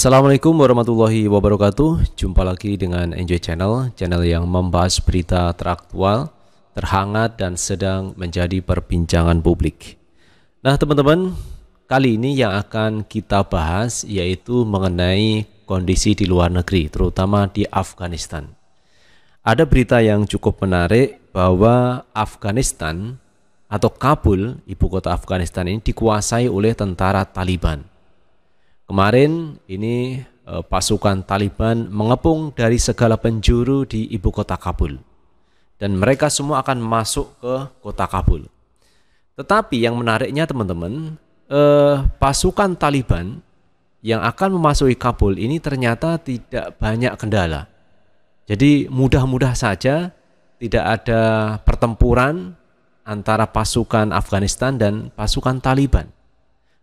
Assalamualaikum warahmatullahi wabarakatuh Jumpa lagi dengan Enjoy Channel Channel yang membahas berita teraktual Terhangat dan sedang menjadi perbincangan publik Nah teman-teman Kali ini yang akan kita bahas Yaitu mengenai kondisi di luar negeri Terutama di Afghanistan Ada berita yang cukup menarik Bahwa Afghanistan atau Kabul, ibu kota Afghanistan ini dikuasai oleh tentara Taliban Kemarin ini e, pasukan Taliban mengepung dari segala penjuru di ibu kota Kabul. Dan mereka semua akan masuk ke kota Kabul. Tetapi yang menariknya teman-teman, eh, pasukan Taliban yang akan memasuki Kabul ini ternyata tidak banyak kendala. Jadi mudah-mudah saja tidak ada pertempuran antara pasukan Afghanistan dan pasukan Taliban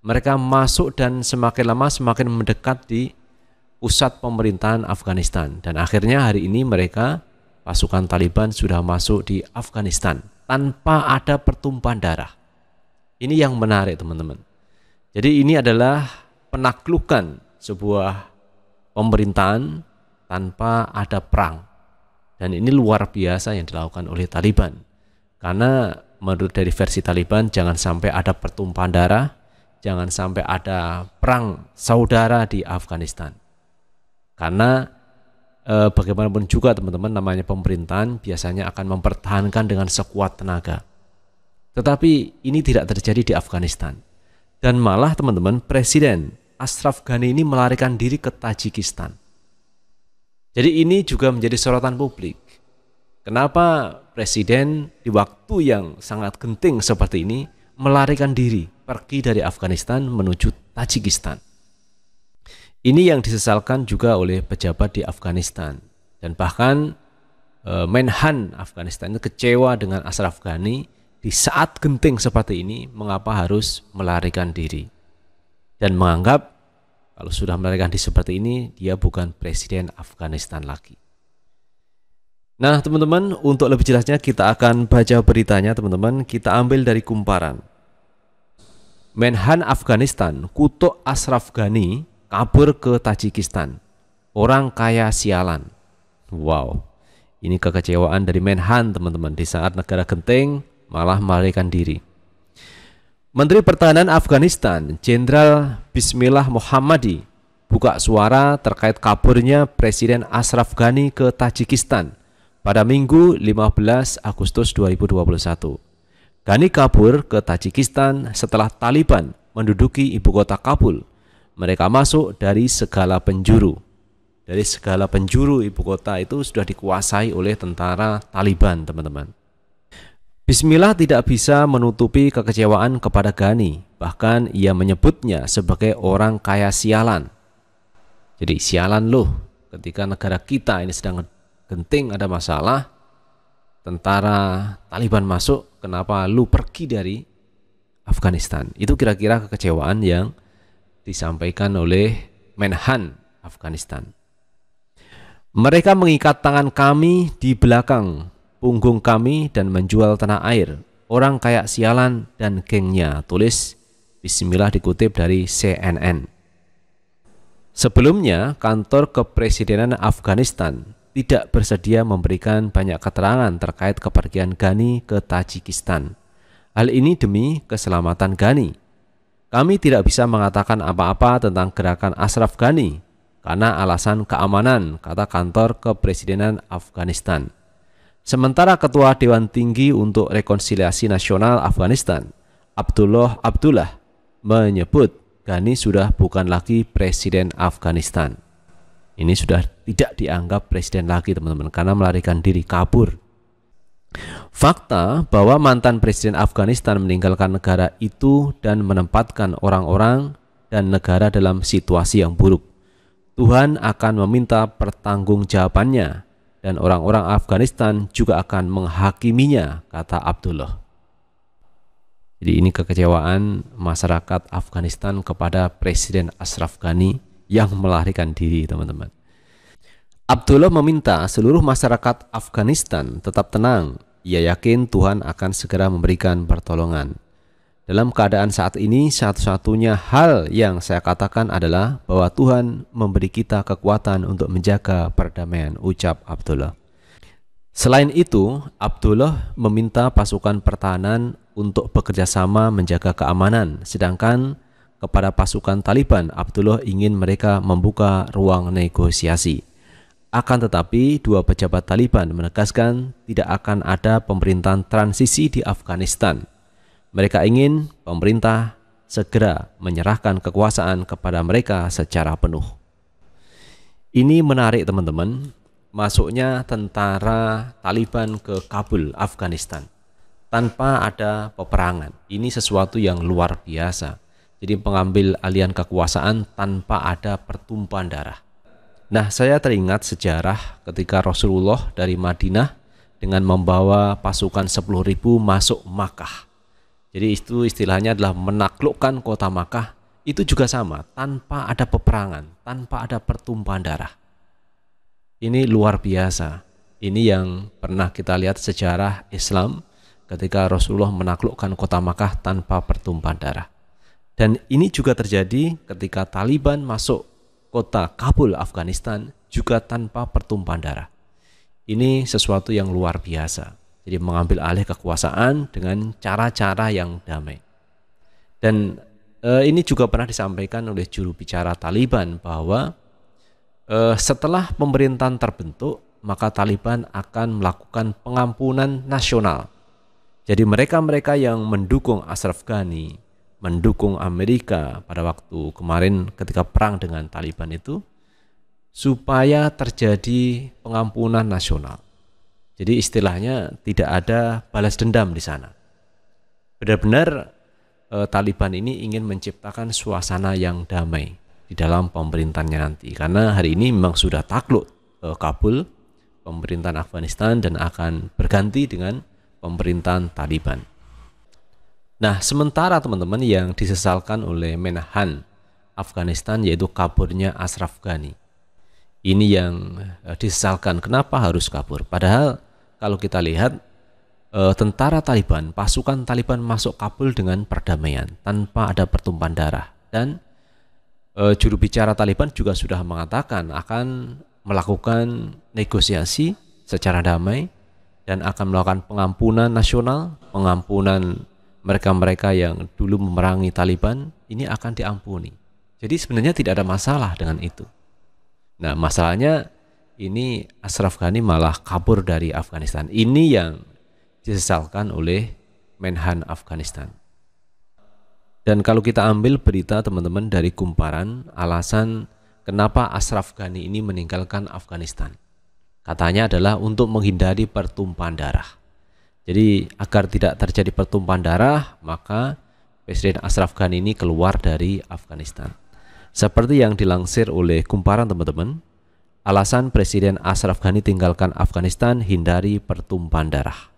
mereka masuk dan semakin lama semakin mendekat di pusat pemerintahan Afghanistan dan akhirnya hari ini mereka pasukan Taliban sudah masuk di Afghanistan tanpa ada pertumpahan darah. Ini yang menarik teman-teman. Jadi ini adalah penaklukan sebuah pemerintahan tanpa ada perang. Dan ini luar biasa yang dilakukan oleh Taliban. Karena menurut dari versi Taliban jangan sampai ada pertumpahan darah jangan sampai ada perang saudara di Afghanistan. Karena e, bagaimanapun juga teman-teman namanya pemerintahan biasanya akan mempertahankan dengan sekuat tenaga. Tetapi ini tidak terjadi di Afghanistan. Dan malah teman-teman Presiden Ashraf Ghani ini melarikan diri ke Tajikistan. Jadi ini juga menjadi sorotan publik. Kenapa Presiden di waktu yang sangat genting seperti ini melarikan diri pergi dari Afghanistan menuju Tajikistan. Ini yang disesalkan juga oleh pejabat di Afghanistan dan bahkan e, Menhan Afghanistan kecewa dengan Ashraf Ghani di saat genting seperti ini mengapa harus melarikan diri dan menganggap kalau sudah melarikan diri seperti ini dia bukan presiden Afghanistan lagi. Nah, teman-teman, untuk lebih jelasnya kita akan baca beritanya, teman-teman. Kita ambil dari kumparan. Menhan Afghanistan, Kuto Ashraf Ghani, kabur ke Tajikistan. Orang kaya sialan. Wow, ini kekecewaan dari Menhan teman-teman di saat negara genting malah melarikan diri. Menteri Pertahanan Afghanistan, Jenderal Bismillah Muhammadi, buka suara terkait kaburnya Presiden Ashraf Ghani ke Tajikistan pada Minggu 15 Agustus 2021. Ghani kabur ke Tajikistan setelah Taliban menduduki ibu kota Kabul. Mereka masuk dari segala penjuru. Dari segala penjuru ibu kota itu sudah dikuasai oleh tentara Taliban, teman-teman. Bismillah tidak bisa menutupi kekecewaan kepada Ghani, bahkan ia menyebutnya sebagai orang kaya sialan. Jadi sialan loh, ketika negara kita ini sedang genting ada masalah, tentara Taliban masuk, kenapa lu pergi dari Afghanistan? Itu kira-kira kekecewaan yang disampaikan oleh Menhan Afghanistan. Mereka mengikat tangan kami di belakang punggung kami dan menjual tanah air. Orang kayak sialan dan gengnya, tulis Bismillah dikutip dari CNN. Sebelumnya, kantor kepresidenan Afghanistan tidak bersedia memberikan banyak keterangan terkait kepergian Gani ke Tajikistan. Hal ini demi keselamatan Gani. Kami tidak bisa mengatakan apa-apa tentang gerakan Ashraf Ghani karena alasan keamanan, kata kantor kepresidenan Afghanistan. Sementara Ketua Dewan Tinggi untuk Rekonsiliasi Nasional Afghanistan, Abdullah Abdullah, menyebut Ghani sudah bukan lagi Presiden Afghanistan ini sudah tidak dianggap presiden lagi teman-teman karena melarikan diri kabur. Fakta bahwa mantan presiden Afghanistan meninggalkan negara itu dan menempatkan orang-orang dan negara dalam situasi yang buruk. Tuhan akan meminta pertanggungjawabannya dan orang-orang Afghanistan juga akan menghakiminya, kata Abdullah. Jadi ini kekecewaan masyarakat Afghanistan kepada Presiden Ashraf Ghani yang melarikan diri, teman-teman. Abdullah meminta seluruh masyarakat Afghanistan tetap tenang. Ia yakin Tuhan akan segera memberikan pertolongan. Dalam keadaan saat ini, satu-satunya hal yang saya katakan adalah bahwa Tuhan memberi kita kekuatan untuk menjaga perdamaian, ucap Abdullah. Selain itu, Abdullah meminta pasukan pertahanan untuk bekerjasama menjaga keamanan, sedangkan kepada pasukan Taliban, Abdullah ingin mereka membuka ruang negosiasi. Akan tetapi, dua pejabat Taliban menegaskan tidak akan ada pemerintahan transisi di Afghanistan. Mereka ingin pemerintah segera menyerahkan kekuasaan kepada mereka secara penuh. Ini menarik teman-teman, masuknya tentara Taliban ke Kabul, Afghanistan, tanpa ada peperangan. Ini sesuatu yang luar biasa. Jadi pengambil alian kekuasaan tanpa ada pertumpahan darah. Nah, saya teringat sejarah ketika Rasulullah dari Madinah dengan membawa pasukan ribu masuk Makkah. Jadi itu istilahnya adalah menaklukkan kota Makkah. Itu juga sama, tanpa ada peperangan, tanpa ada pertumpahan darah. Ini luar biasa. Ini yang pernah kita lihat sejarah Islam ketika Rasulullah menaklukkan kota Makkah tanpa pertumpahan darah. Dan ini juga terjadi ketika Taliban masuk kota Kabul, Afghanistan, juga tanpa pertumpahan darah. Ini sesuatu yang luar biasa. Jadi mengambil alih kekuasaan dengan cara-cara yang damai. Dan eh, ini juga pernah disampaikan oleh juru bicara Taliban bahwa eh, setelah pemerintahan terbentuk, maka Taliban akan melakukan pengampunan nasional. Jadi mereka-mereka yang mendukung Ashraf Ghani, mendukung Amerika pada waktu kemarin ketika perang dengan Taliban itu supaya terjadi pengampunan nasional. Jadi istilahnya tidak ada balas dendam di sana. Benar-benar eh, Taliban ini ingin menciptakan suasana yang damai di dalam pemerintahnya nanti karena hari ini memang sudah takluk eh, Kabul pemerintahan Afghanistan dan akan berganti dengan pemerintahan Taliban. Nah, sementara teman-teman yang disesalkan oleh Menahan Afghanistan yaitu kaburnya Ashraf Ghani. Ini yang eh, disesalkan kenapa harus kabur. Padahal kalau kita lihat eh, tentara Taliban, pasukan Taliban masuk Kabul dengan perdamaian tanpa ada pertumpahan darah dan eh, juru bicara Taliban juga sudah mengatakan akan melakukan negosiasi secara damai dan akan melakukan pengampunan nasional, pengampunan mereka-mereka yang dulu memerangi Taliban ini akan diampuni. Jadi sebenarnya tidak ada masalah dengan itu. Nah masalahnya ini Ashraf Ghani malah kabur dari Afghanistan. Ini yang disesalkan oleh Menhan Afghanistan. Dan kalau kita ambil berita teman-teman dari Kumparan, alasan kenapa Ashraf Ghani ini meninggalkan Afghanistan. Katanya adalah untuk menghindari pertumpahan darah. Jadi agar tidak terjadi pertumpahan darah, maka Presiden Ashraf Ghani ini keluar dari Afghanistan. Seperti yang dilansir oleh Kumparan teman-teman, alasan Presiden Ashraf Ghani tinggalkan Afghanistan hindari pertumpahan darah.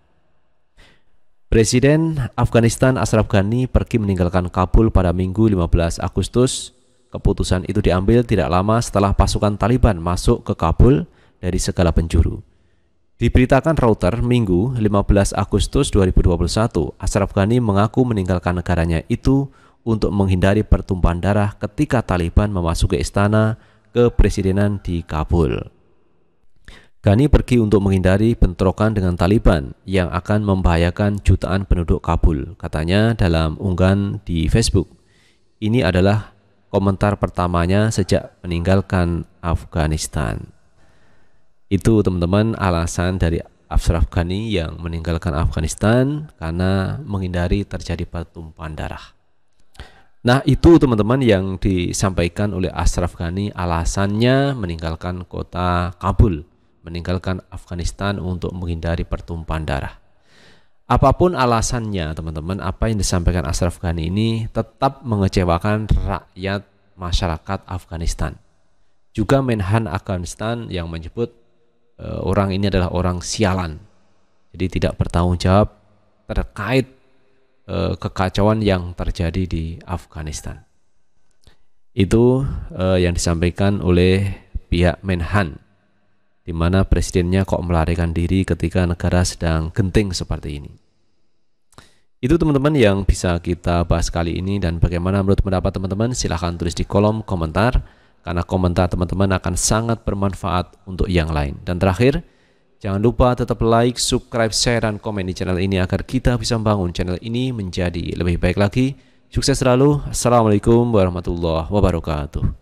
Presiden Afghanistan Ashraf Ghani pergi meninggalkan Kabul pada Minggu 15 Agustus. Keputusan itu diambil tidak lama setelah pasukan Taliban masuk ke Kabul dari segala penjuru. Diberitakan Reuters Minggu 15 Agustus 2021, Ashraf Ghani mengaku meninggalkan negaranya itu untuk menghindari pertumpahan darah ketika Taliban memasuki istana kepresidenan di Kabul. Ghani pergi untuk menghindari bentrokan dengan Taliban yang akan membahayakan jutaan penduduk Kabul, katanya dalam unggahan di Facebook. Ini adalah komentar pertamanya sejak meninggalkan Afghanistan. Itu teman-teman alasan dari Afsar Afghani yang meninggalkan Afghanistan karena menghindari terjadi pertumpahan darah. Nah itu teman-teman yang disampaikan oleh Ashraf Ghani alasannya meninggalkan kota Kabul, meninggalkan Afghanistan untuk menghindari pertumpahan darah. Apapun alasannya teman-teman, apa yang disampaikan Ashraf Ghani ini tetap mengecewakan rakyat masyarakat Afghanistan. Juga Menhan Afghanistan yang menyebut Eh, orang ini adalah orang sialan. Jadi tidak bertanggung jawab terkait eh, kekacauan yang terjadi di Afghanistan. Itu eh, yang disampaikan oleh pihak Menhan di mana presidennya kok melarikan diri ketika negara sedang genting seperti ini. Itu teman-teman yang bisa kita bahas kali ini dan bagaimana menurut pendapat teman-teman silahkan tulis di kolom komentar karena komentar teman-teman akan sangat bermanfaat untuk yang lain. Dan terakhir, jangan lupa tetap like, subscribe, share, dan komen di channel ini agar kita bisa membangun channel ini menjadi lebih baik lagi. Sukses selalu. Assalamualaikum warahmatullahi wabarakatuh.